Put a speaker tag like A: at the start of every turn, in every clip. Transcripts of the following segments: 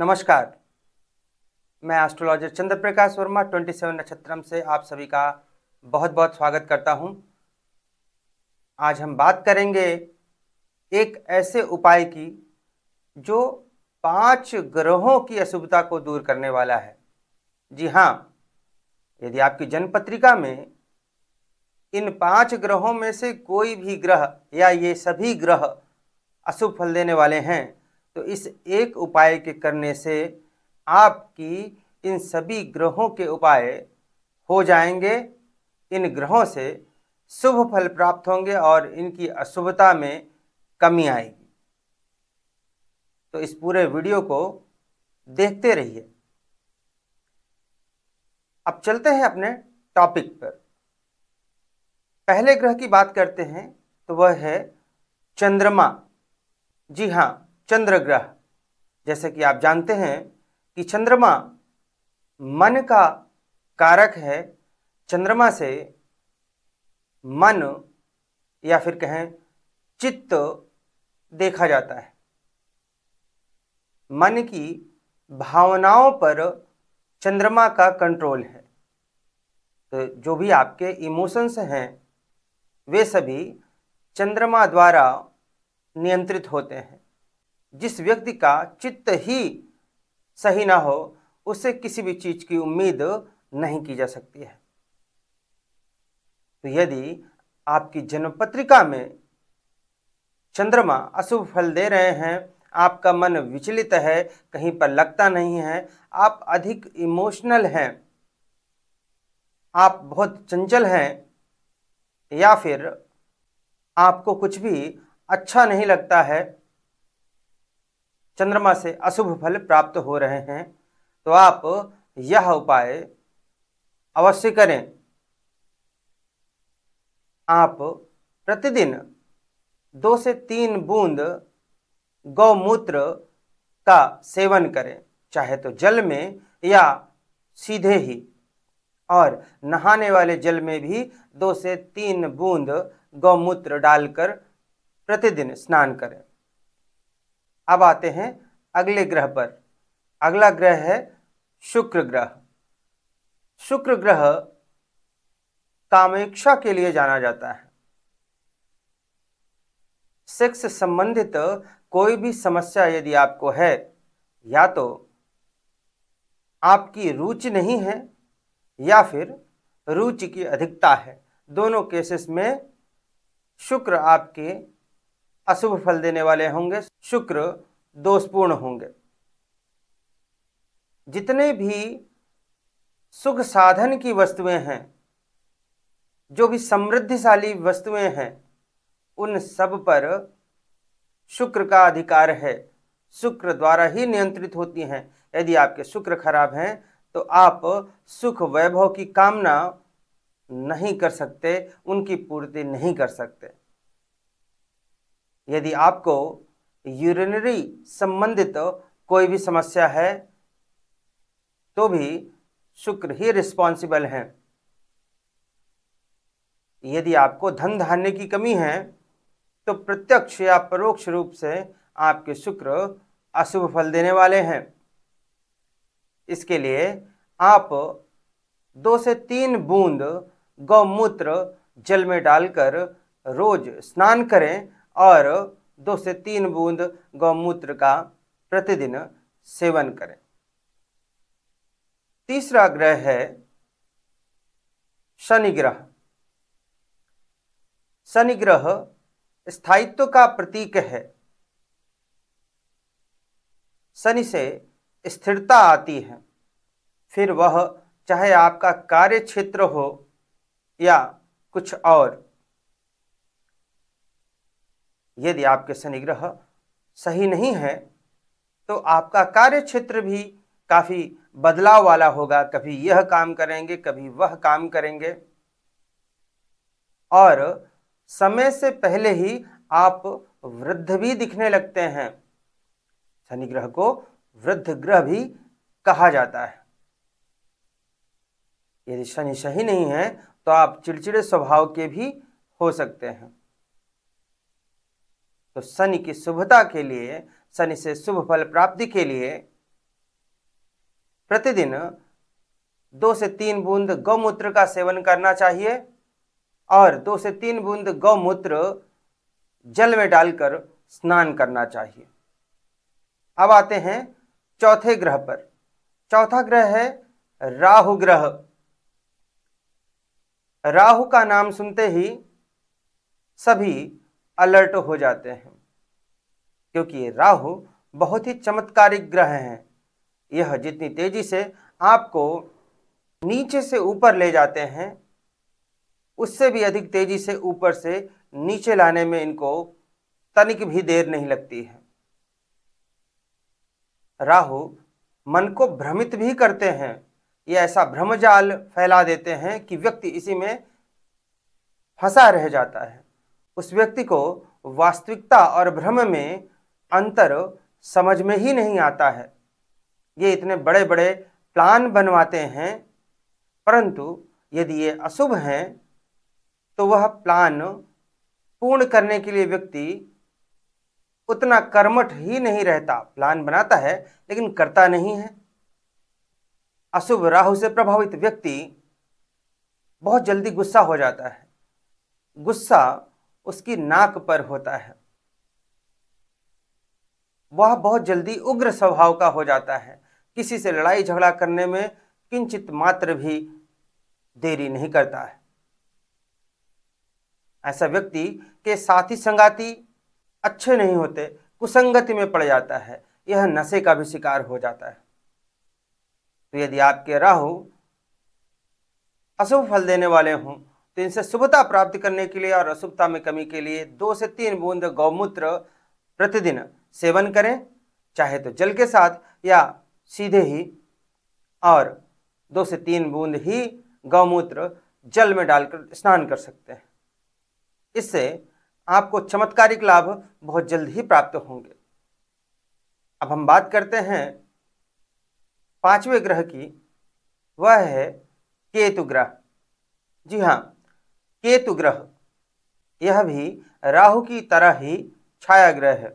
A: नमस्कार मैं एस्ट्रोलॉजर चंद्र प्रकाश वर्मा 27 नक्षत्रम से आप सभी का बहुत बहुत स्वागत करता हूं। आज हम बात करेंगे एक ऐसे उपाय की जो पांच ग्रहों की अशुभता को दूर करने वाला है जी हाँ यदि आपकी जन्म पत्रिका में इन पांच ग्रहों में से कोई भी ग्रह या ये सभी ग्रह अशुभ फल देने वाले हैं तो इस एक उपाय के करने से आपकी इन सभी ग्रहों के उपाय हो जाएंगे इन ग्रहों से शुभ फल प्राप्त होंगे और इनकी अशुभता में कमी आएगी तो इस पूरे वीडियो को देखते रहिए अब चलते हैं अपने टॉपिक पर पहले ग्रह की बात करते हैं तो वह है चंद्रमा जी हाँ चंद्र ग्रह जैसे कि आप जानते हैं कि चंद्रमा मन का कारक है चंद्रमा से मन या फिर कहें चित्त देखा जाता है मन की भावनाओं पर चंद्रमा का कंट्रोल है तो जो भी आपके इमोशंस हैं वे सभी चंद्रमा द्वारा नियंत्रित होते हैं जिस व्यक्ति का चित्त ही सही ना हो उसे किसी भी चीज़ की उम्मीद नहीं की जा सकती है तो यदि आपकी जन्म पत्रिका में चंद्रमा अशुभ फल दे रहे हैं आपका मन विचलित है कहीं पर लगता नहीं है आप अधिक इमोशनल हैं आप बहुत चंचल हैं या फिर आपको कुछ भी अच्छा नहीं लगता है चंद्रमा से अशुभ फल प्राप्त हो रहे हैं तो आप यह उपाय अवश्य करें आप प्रतिदिन दो से तीन बूंद गौमूत्र का सेवन करें चाहे तो जल में या सीधे ही और नहाने वाले जल में भी दो से तीन बूंद गौमूत्र डालकर प्रतिदिन स्नान करें अब आते हैं अगले ग्रह पर अगला ग्रह है शुक्र ग्रह शुक्र ग्रह कामेक्षा के लिए जाना जाता है सेक्स संबंधित कोई भी समस्या यदि आपको है या तो आपकी रुचि नहीं है या फिर रुचि की अधिकता है दोनों केसेस में शुक्र आपके अशुभ फल देने वाले होंगे शुक्र दोषपूर्ण होंगे जितने भी सुख साधन की वस्तुएं हैं जो भी समृद्धिशाली वस्तुएं हैं उन सब पर शुक्र का अधिकार है शुक्र द्वारा ही नियंत्रित होती हैं यदि आपके शुक्र खराब हैं तो आप सुख वैभव की कामना नहीं कर सकते उनकी पूर्ति नहीं कर सकते यदि आपको यूरिनरी संबंधित कोई भी समस्या है तो भी शुक्र ही रिस्पॉन्सिबल हैं यदि आपको धन धान्य की कमी है तो प्रत्यक्ष या परोक्ष रूप से आपके शुक्र अशुभ फल देने वाले हैं इसके लिए आप दो से तीन बूंद गौमूत्र जल में डालकर रोज स्नान करें और दो से तीन बूंद गौमूत्र का प्रतिदिन सेवन करें तीसरा ग्रह है शनि ग्रह शनि ग्रह स्थायित्व का प्रतीक है शनि से स्थिरता आती है फिर वह चाहे आपका कार्य क्षेत्र हो या कुछ और यदि आपके शनिग्रह सही नहीं है तो आपका कार्य क्षेत्र भी काफ़ी बदलाव वाला होगा कभी यह काम करेंगे कभी वह काम करेंगे और समय से पहले ही आप वृद्ध भी दिखने लगते हैं शनि ग्रह को वृद्ध ग्रह भी कहा जाता है यदि शनि सही नहीं है तो आप चिड़चिड़े स्वभाव के भी हो सकते हैं तो शनि की शुभता के लिए शनि से शुभ फल प्राप्ति के लिए प्रतिदिन दो से तीन बूंद गौमूत्र का सेवन करना चाहिए और दो से तीन बूंद गौमूत्र जल में डालकर स्नान करना चाहिए अब आते हैं चौथे ग्रह पर चौथा ग्रह है राहु ग्रह राहु का नाम सुनते ही सभी अलर्ट हो जाते हैं क्योंकि ये राहु बहुत ही चमत्कारिक ग्रह हैं यह जितनी तेजी से आपको नीचे से ऊपर ले जाते हैं उससे भी अधिक तेजी से ऊपर से नीचे लाने में इनको तनिक भी देर नहीं लगती है राहु मन को भ्रमित भी करते हैं ये ऐसा भ्रमजाल फैला देते हैं कि व्यक्ति इसी में फंसा रह जाता है उस व्यक्ति को वास्तविकता और भ्रम में अंतर समझ में ही नहीं आता है ये इतने बड़े बड़े प्लान बनवाते हैं परंतु यदि ये अशुभ हैं तो वह प्लान पूर्ण करने के लिए व्यक्ति उतना कर्मठ ही नहीं रहता प्लान बनाता है लेकिन करता नहीं है अशुभ राहु से प्रभावित व्यक्ति बहुत जल्दी गुस्सा हो जाता है गुस्सा उसकी नाक पर होता है वह बहुत जल्दी उग्र स्वभाव का हो जाता है किसी से लड़ाई झगड़ा करने में किंचित मात्र भी देरी नहीं करता है ऐसा व्यक्ति के साथी संगाती अच्छे नहीं होते कुसंगति में पड़ जाता है यह नशे का भी शिकार हो जाता है तो यदि आपके राहु अशुभ फल देने वाले हों तो इनसे शुभता प्राप्त करने के लिए और अशुभता में कमी के लिए दो से तीन बूंद गौमूत्र प्रतिदिन सेवन करें चाहे तो जल के साथ या सीधे ही और दो से तीन बूंद ही गौमूत्र जल में डालकर स्नान कर सकते हैं इससे आपको चमत्कारिक लाभ बहुत जल्द ही प्राप्त होंगे अब हम बात करते हैं पांचवें ग्रह की वह है केतु ग्रह जी हाँ केतु ग्रह यह भी राहु की तरह ही छाया ग्रह है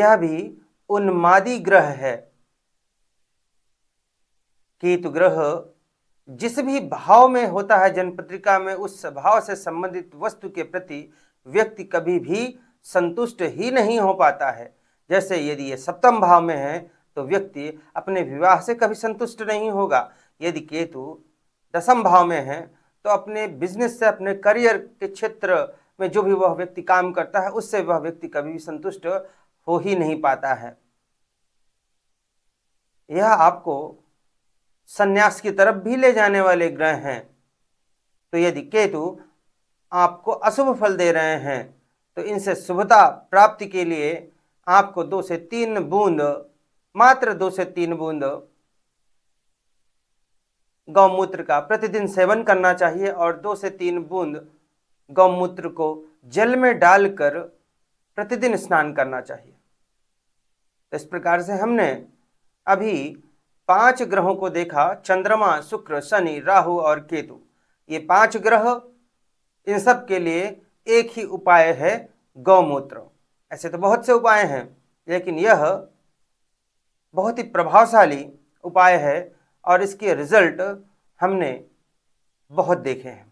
A: यह भी उन्मादी ग्रह है केतु ग्रह जिस भी भाव में होता है जनपत्रिका में उस भाव से संबंधित वस्तु के प्रति व्यक्ति कभी भी संतुष्ट ही नहीं हो पाता है जैसे यदि यह सप्तम भाव में है तो व्यक्ति अपने विवाह से कभी संतुष्ट नहीं होगा यदि केतु दसम भाव में है तो अपने बिजनेस से अपने करियर के क्षेत्र में जो भी वह व्यक्ति काम करता है उससे वह व्यक्ति कभी भी संतुष्ट हो ही नहीं पाता है यह आपको सन्यास की तरफ भी ले जाने वाले ग्रह हैं तो यदि केतु आपको अशुभ फल दे रहे हैं तो इनसे शुभता प्राप्ति के लिए आपको दो से तीन बूंद मात्र दो से तीन बूंद गौमूत्र का प्रतिदिन सेवन करना चाहिए और दो से तीन बूंद गौमूत्र को जल में डालकर प्रतिदिन स्नान करना चाहिए तो इस प्रकार से हमने अभी पांच ग्रहों को देखा चंद्रमा शुक्र शनि राहु और केतु ये पांच ग्रह इन सब के लिए एक ही उपाय है गौमूत्र ऐसे तो बहुत से उपाय हैं लेकिन यह बहुत ही प्रभावशाली उपाय है और इसके रिजल्ट हमने बहुत देखे हैं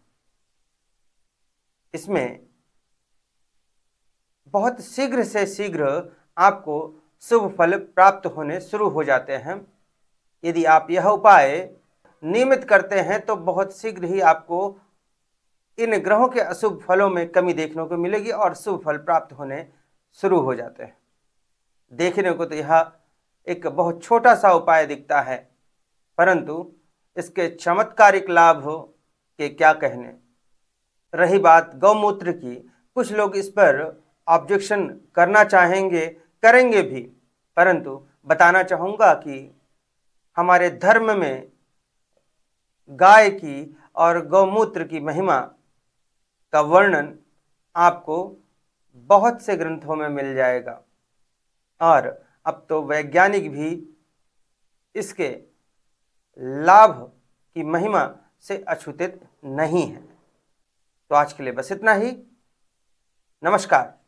A: इसमें बहुत शीघ्र से शीघ्र आपको शुभ फल प्राप्त होने शुरू हो जाते हैं यदि आप यह उपाय नियमित करते हैं तो बहुत शीघ्र ही आपको इन ग्रहों के अशुभ फलों में कमी देखने को मिलेगी और शुभ फल प्राप्त होने शुरू हो जाते हैं देखने को तो यह एक बहुत छोटा सा उपाय दिखता है परंतु इसके चमत्कारिक लाभ के क्या कहने रही बात गौमूत्र की कुछ लोग इस पर ऑब्जेक्शन करना चाहेंगे करेंगे भी परंतु बताना चाहूँगा कि हमारे धर्म में गाय की और गौमूत्र की महिमा का वर्णन आपको बहुत से ग्रंथों में मिल जाएगा और अब तो वैज्ञानिक भी इसके लाभ की महिमा से अछूतित नहीं है तो आज के लिए बस इतना ही नमस्कार